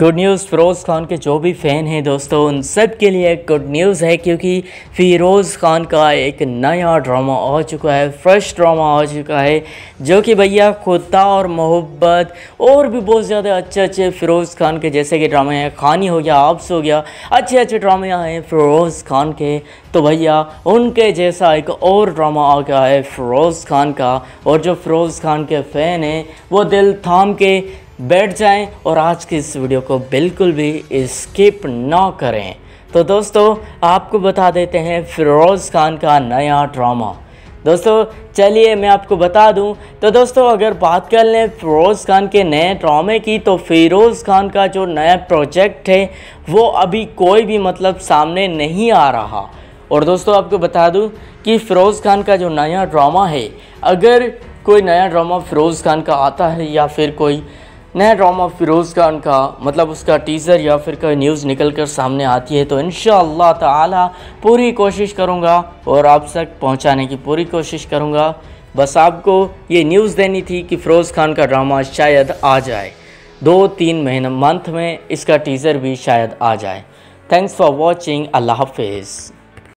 good news Firoz Khan के जो भी फ़ैन हैं दोस्तों उन सब के लिए गुड न्यूज़ है क्योंकि फ़िरोज़ खान का एक नया ड्रामा आ चुका है फ्रेश ड्रामा आ चुका है जो कि भैया खुदा और मोहब्बत और भी बहुत ज़्यादा अच्छे अच्छे फ़िरोज़ खान के जैसे कि ड्रामे हैं खानी हो गया आपस हो गया अच्छे अच्छे ड्रामे हैं फ़िरोज़ खान के तो भैया उनके जैसा एक और ड्रामा आ गया है फ़िरोज़ खान का और जो फ़िरोज़ खान के फ़ैन हैं वो दिल थाम के बैठ जाएं और आज के इस वीडियो को बिल्कुल भी स्किप ना करें तो दोस्तों आपको बता देते हैं फिरोज़ खान का नया ड्रामा दोस्तों चलिए मैं आपको बता दूं तो दोस्तों अगर बात कर लें फिरोज़ खान के नए ड्रामे की तो फिरोज़ खान का जो नया प्रोजेक्ट है वो अभी कोई भी मतलब सामने नहीं आ रहा और दोस्तों आपको बता दूं कि फ़िरोज़ खान का जो नया ड्रामा है अगर कोई नया ड्रामा फ़िरोज़ खान का आता है या फिर कोई नया ड्रामा फिरोज़ खान का मतलब उसका टीज़र या फिर कोई न्यूज़ निकल कर सामने आती है तो इन ताला पूरी कोशिश करूँगा और आप तक पहुँचाने की पूरी कोशिश करूँगा बस आपको ये न्यूज़ देनी थी कि फ़िरोज़ खान का ड्रामा शायद आ जाए दो तीन महीने मंथ में इसका टीज़र भी शायद आ जाए थैंक्स फॉर वॉचिंग अल्लाह हाफिज़